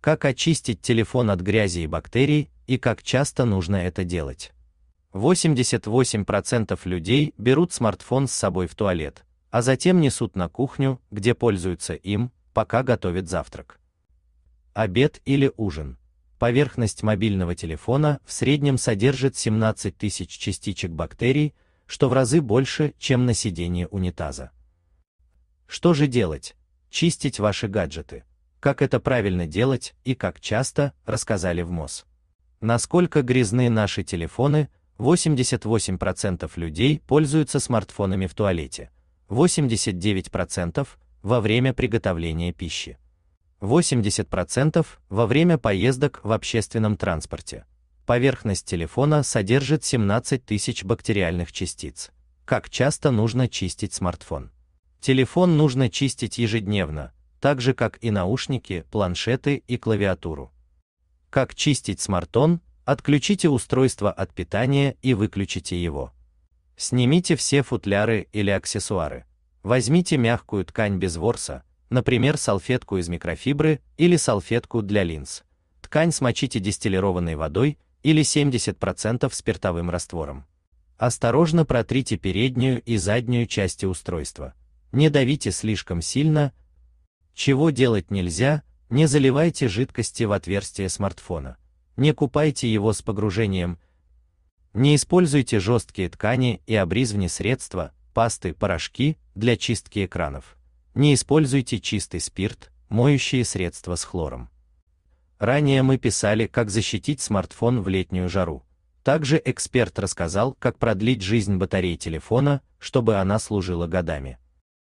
как очистить телефон от грязи и бактерий и как часто нужно это делать. 88% людей берут смартфон с собой в туалет, а затем несут на кухню, где пользуются им, пока готовят завтрак. Обед или ужин. Поверхность мобильного телефона в среднем содержит 17 тысяч частичек бактерий, что в разы больше, чем на сидении унитаза. Что же делать? Чистить ваши гаджеты как это правильно делать и как часто, рассказали в МОЗ. Насколько грязны наши телефоны, 88% людей пользуются смартфонами в туалете, 89% во время приготовления пищи, 80% во время поездок в общественном транспорте. Поверхность телефона содержит 17 тысяч бактериальных частиц. Как часто нужно чистить смартфон? Телефон нужно чистить ежедневно, так же как и наушники, планшеты и клавиатуру. Как чистить смартфон? Отключите устройство от питания и выключите его. Снимите все футляры или аксессуары. Возьмите мягкую ткань без ворса, например, салфетку из микрофибры или салфетку для линз. Ткань смочите дистиллированной водой или 70% спиртовым раствором. Осторожно протрите переднюю и заднюю части устройства. Не давите слишком сильно, чего делать нельзя, не заливайте жидкости в отверстие смартфона, не купайте его с погружением, не используйте жесткие ткани и обризвни средства, пасты, порошки для чистки экранов. Не используйте чистый спирт, моющие средства с хлором. Ранее мы писали, как защитить смартфон в летнюю жару. Также эксперт рассказал, как продлить жизнь батареи телефона, чтобы она служила годами.